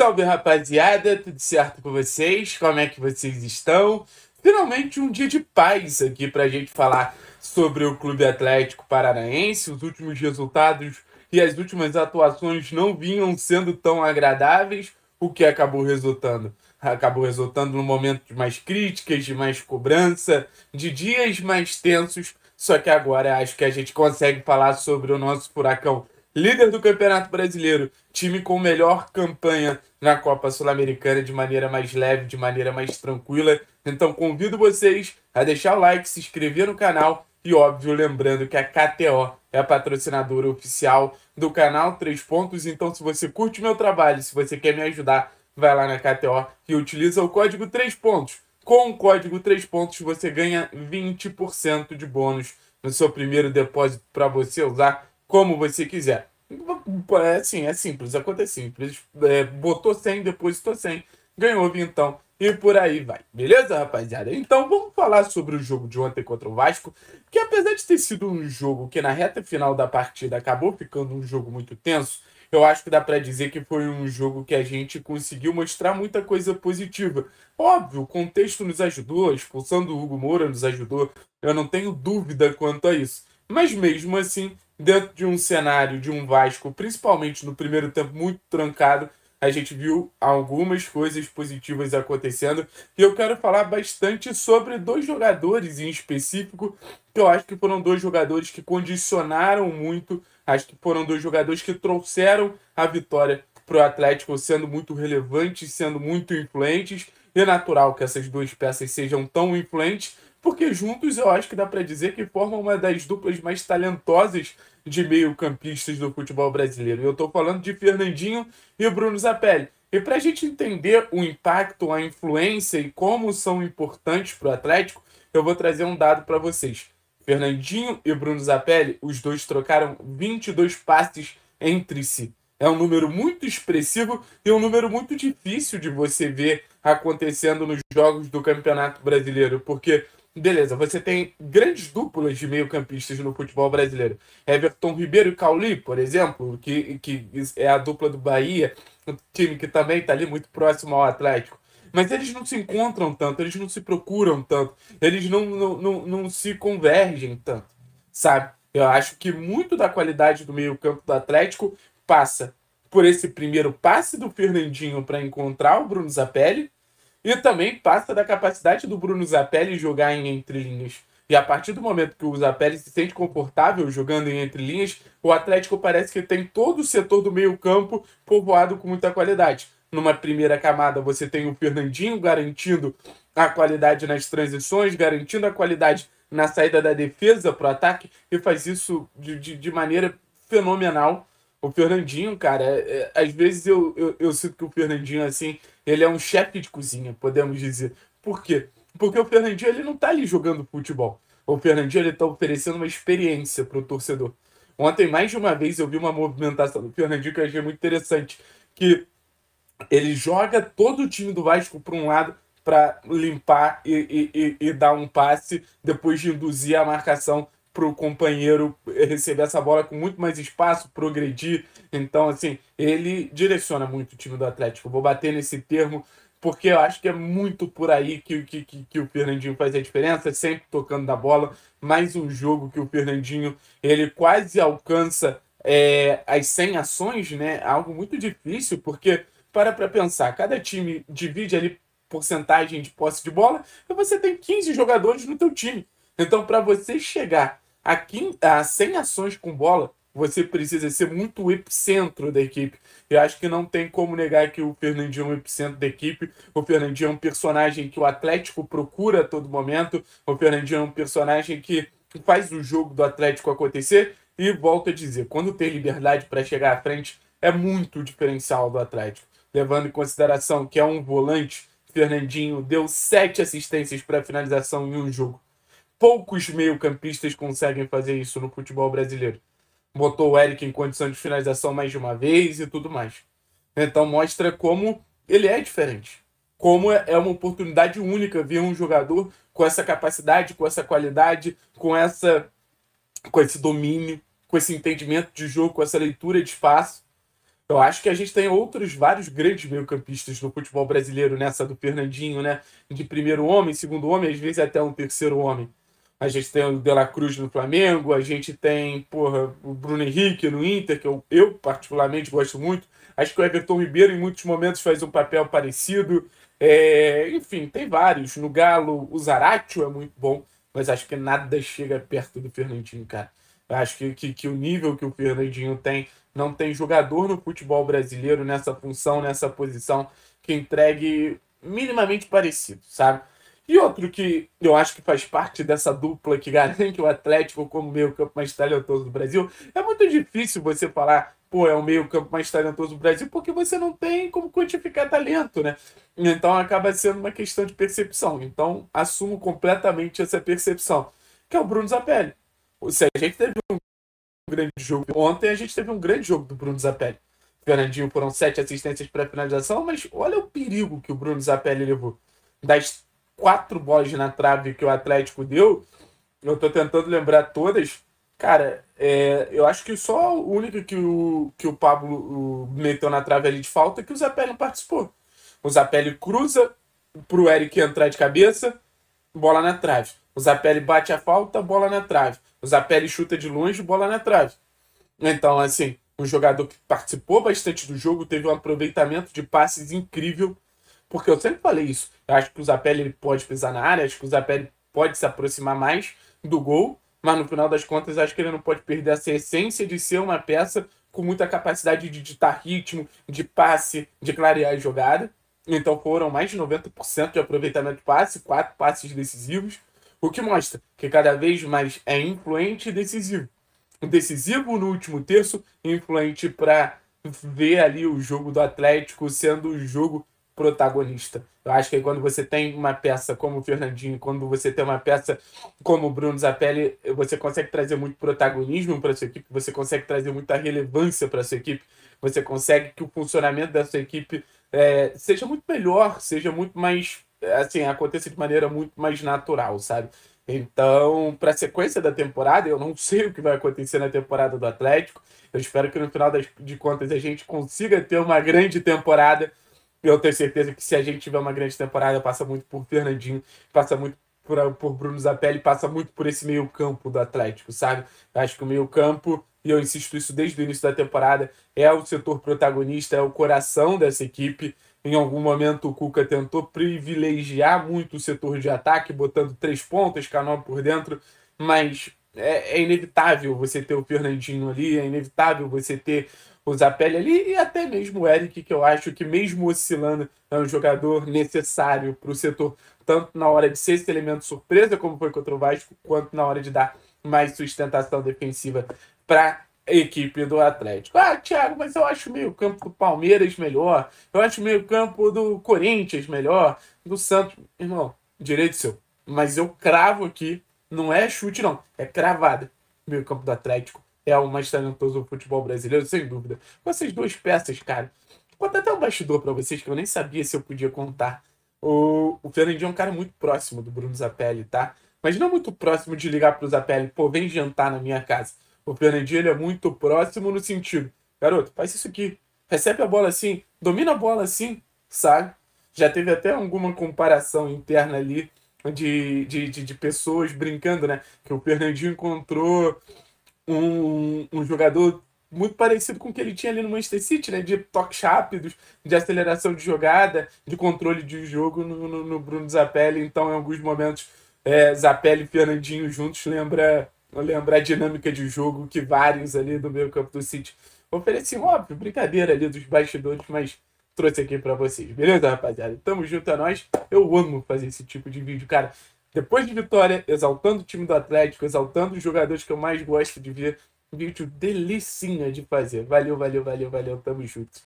Salve rapaziada, tudo certo com vocês? Como é que vocês estão? Finalmente um dia de paz aqui para a gente falar sobre o Clube Atlético Paranaense. Os últimos resultados e as últimas atuações não vinham sendo tão agradáveis, o que acabou resultando. Acabou resultando no momento de mais críticas, de mais cobrança, de dias mais tensos. Só que agora acho que a gente consegue falar sobre o nosso furacão líder do Campeonato Brasileiro, time com melhor campanha na Copa Sul-Americana de maneira mais leve, de maneira mais tranquila. Então convido vocês a deixar o like, se inscrever no canal e, óbvio, lembrando que a KTO é a patrocinadora oficial do canal Três Pontos. Então, se você curte meu trabalho, se você quer me ajudar, vai lá na KTO e utiliza o código Três Pontos. Com o código Três Pontos, você ganha 20% de bônus no seu primeiro depósito para você usar como você quiser. É assim, é simples, a conta é simples. É, botou 100, depositou 100, ganhou então e por aí vai. Beleza, rapaziada? Então vamos falar sobre o jogo de ontem contra o Vasco, que apesar de ter sido um jogo que na reta final da partida acabou ficando um jogo muito tenso, eu acho que dá para dizer que foi um jogo que a gente conseguiu mostrar muita coisa positiva. Óbvio, o contexto nos ajudou, expulsando o Hugo Moura nos ajudou, eu não tenho dúvida quanto a isso. Mas mesmo assim, dentro de um cenário de um Vasco, principalmente no primeiro tempo muito trancado, a gente viu algumas coisas positivas acontecendo. E eu quero falar bastante sobre dois jogadores em específico, que eu acho que foram dois jogadores que condicionaram muito, acho que foram dois jogadores que trouxeram a vitória para o Atlético, sendo muito relevantes, sendo muito influentes. E é natural que essas duas peças sejam tão influentes, porque juntos eu acho que dá para dizer que formam uma das duplas mais talentosas de meio-campistas do futebol brasileiro. Eu estou falando de Fernandinho e Bruno Zapelli. E para a gente entender o impacto, a influência e como são importantes para o Atlético, eu vou trazer um dado para vocês. Fernandinho e Bruno Zapelli, os dois trocaram 22 passes entre si. É um número muito expressivo e um número muito difícil de você ver acontecendo nos jogos do Campeonato Brasileiro, porque Beleza, você tem grandes duplas de meio-campistas no futebol brasileiro. Everton Ribeiro e Cauli, por exemplo, que, que é a dupla do Bahia, um time que também está ali muito próximo ao Atlético. Mas eles não se encontram tanto, eles não se procuram tanto, eles não, não, não, não se convergem tanto, sabe? Eu acho que muito da qualidade do meio-campo do Atlético passa por esse primeiro passe do Fernandinho para encontrar o Bruno Zapelli e também passa da capacidade do Bruno Zapelli jogar em entrelinhas. E a partir do momento que o Zapelli se sente confortável jogando em entrelinhas, o Atlético parece que tem todo o setor do meio-campo povoado com muita qualidade. Numa primeira camada, você tem o Fernandinho garantindo a qualidade nas transições, garantindo a qualidade na saída da defesa para o ataque, e faz isso de, de, de maneira fenomenal o Fernandinho, cara, é, é, às vezes eu, eu, eu sinto que o Fernandinho, assim, ele é um chefe de cozinha, podemos dizer. Por quê? Porque o Fernandinho, ele não tá ali jogando futebol. O Fernandinho, ele tá oferecendo uma experiência pro torcedor. Ontem, mais de uma vez, eu vi uma movimentação do Fernandinho que eu achei muito interessante. Que ele joga todo o time do Vasco para um lado para limpar e, e, e, e, dar um passe depois de induzir a marcação para o companheiro receber essa bola com muito mais espaço, progredir. Então, assim, ele direciona muito o time do Atlético. Vou bater nesse termo, porque eu acho que é muito por aí que, que, que, que o Fernandinho faz a diferença, sempre tocando da bola. Mais um jogo que o Fernandinho ele quase alcança é, as 100 ações, né? Algo muito difícil, porque para para pensar, cada time divide ali porcentagem de posse de bola e você tem 15 jogadores no teu time. Então, para você chegar a, 15, a 100 ações com bola, você precisa ser muito o epicentro da equipe. Eu acho que não tem como negar que o Fernandinho é o epicentro da equipe. O Fernandinho é um personagem que o Atlético procura a todo momento. O Fernandinho é um personagem que faz o jogo do Atlético acontecer. E volto a dizer, quando tem liberdade para chegar à frente, é muito diferencial do Atlético. Levando em consideração que é um volante, Fernandinho deu sete assistências para finalização em um jogo poucos meio-campistas conseguem fazer isso no futebol brasileiro. Botou o Eric em condição de finalização mais de uma vez e tudo mais. Então mostra como ele é diferente. Como é, é uma oportunidade única ver um jogador com essa capacidade, com essa qualidade, com essa com esse domínio, com esse entendimento de jogo, com essa leitura de espaço. Eu acho que a gente tem outros vários grandes meio-campistas no futebol brasileiro, nessa né? do Fernandinho, né? De primeiro homem, segundo homem, às vezes até um terceiro homem a gente tem o De La Cruz no Flamengo, a gente tem, porra, o Bruno Henrique no Inter, que eu, eu particularmente gosto muito. Acho que o Everton Ribeiro, em muitos momentos, faz um papel parecido. É, enfim, tem vários. No Galo, o Zaratio é muito bom, mas acho que nada chega perto do Fernandinho, cara. Acho que, que, que o nível que o Fernandinho tem, não tem jogador no futebol brasileiro nessa função, nessa posição, que entregue minimamente parecido, sabe? E outro que eu acho que faz parte dessa dupla que garante o Atlético como meio-campo mais talentoso do Brasil, é muito difícil você falar, pô, é o meio-campo mais talentoso do Brasil, porque você não tem como quantificar talento, né? Então acaba sendo uma questão de percepção. Então assumo completamente essa percepção, que é o Bruno Zapelli. Se a gente teve um grande jogo ontem, a gente teve um grande jogo do Bruno Zapelli. Fernandinho foram sete assistências para finalização, mas olha o perigo que o Bruno Zapelli levou. Das quatro bolas na trave que o Atlético deu. Eu estou tentando lembrar todas. Cara, é, eu acho que só o único que o, que o Pablo o, meteu na trave ali de falta é que o Zapelli não participou. O Zapelli cruza para o Eric entrar de cabeça, bola na trave. O Zapelli bate a falta, bola na trave. O Zapelli chuta de longe, bola na trave. Então, assim, um jogador que participou bastante do jogo, teve um aproveitamento de passes incrível porque eu sempre falei isso. Eu acho que o Zapelli pode pisar na área, acho que o Zapelli pode se aproximar mais do gol, mas no final das contas acho que ele não pode perder essa essência de ser uma peça com muita capacidade de ditar ritmo, de passe, de clarear a jogada. Então foram mais de 90% de aproveitamento de passe, quatro passes decisivos, o que mostra que cada vez mais é influente e decisivo. Decisivo no último terço, influente para ver ali o jogo do Atlético sendo o jogo protagonista. Eu acho que quando você tem uma peça como o Fernandinho, quando você tem uma peça como o Bruno Zapelli, você consegue trazer muito protagonismo para sua equipe, você consegue trazer muita relevância para sua equipe, você consegue que o funcionamento da sua equipe é, seja muito melhor, seja muito mais assim, aconteça de maneira muito mais natural, sabe? Então, para a sequência da temporada, eu não sei o que vai acontecer na temporada do Atlético. Eu espero que no final das, de contas a gente consiga ter uma grande temporada eu tenho certeza que se a gente tiver uma grande temporada, passa muito por Fernandinho, passa muito por, por Bruno Zapelli, passa muito por esse meio-campo do Atlético, sabe? Acho que o meio-campo, e eu insisto isso desde o início da temporada, é o setor protagonista, é o coração dessa equipe. Em algum momento o Cuca tentou privilegiar muito o setor de ataque, botando três pontas, canal por dentro, mas é, é inevitável você ter o Fernandinho ali, é inevitável você ter o Zapelli ali e até mesmo o Eric, que eu acho que mesmo oscilando é um jogador necessário para o setor, tanto na hora de ser esse elemento surpresa, como foi contra o Vasco, quanto na hora de dar mais sustentação defensiva para equipe do Atlético. Ah, Thiago, mas eu acho meio campo do Palmeiras melhor, eu acho meio campo do Corinthians melhor, do Santos. Irmão, direito seu. Mas eu cravo aqui, não é chute, não, é cravada. Meio campo do Atlético é o mais talentoso do futebol brasileiro, sem dúvida. Essas duas peças, cara. Conta até um bastidor para vocês que eu nem sabia se eu podia contar. O, o Fernandinho é um cara muito próximo do Bruno Zapelli, tá? Mas não muito próximo de ligar pro Zapelli, pô, vem jantar na minha casa. O Fernandinho ele é muito próximo no sentido, garoto, faz isso aqui. Recebe a bola assim, domina a bola assim, sabe? Já teve até alguma comparação interna ali de, de, de, de pessoas brincando, né? Que o Fernandinho encontrou um, um jogador muito parecido com o que ele tinha ali no Manchester City, né? De toques rápidos, de aceleração de jogada, de controle de jogo no, no, no Bruno Zapelli. Então, em alguns momentos, é, Zapelli e Fernandinho juntos lembra, lembra a dinâmica de jogo que vários ali do meio campo do City ofereciam. Óbvio, brincadeira ali dos bastidores, mas trouxe aqui para vocês. Beleza, rapaziada? Tamo junto a é nós. Eu amo fazer esse tipo de vídeo, cara. Depois de vitória, exaltando o time do Atlético, exaltando os jogadores que eu mais gosto de ver. Vídeo delicinha de fazer. Valeu, valeu, valeu, valeu. Tamo junto.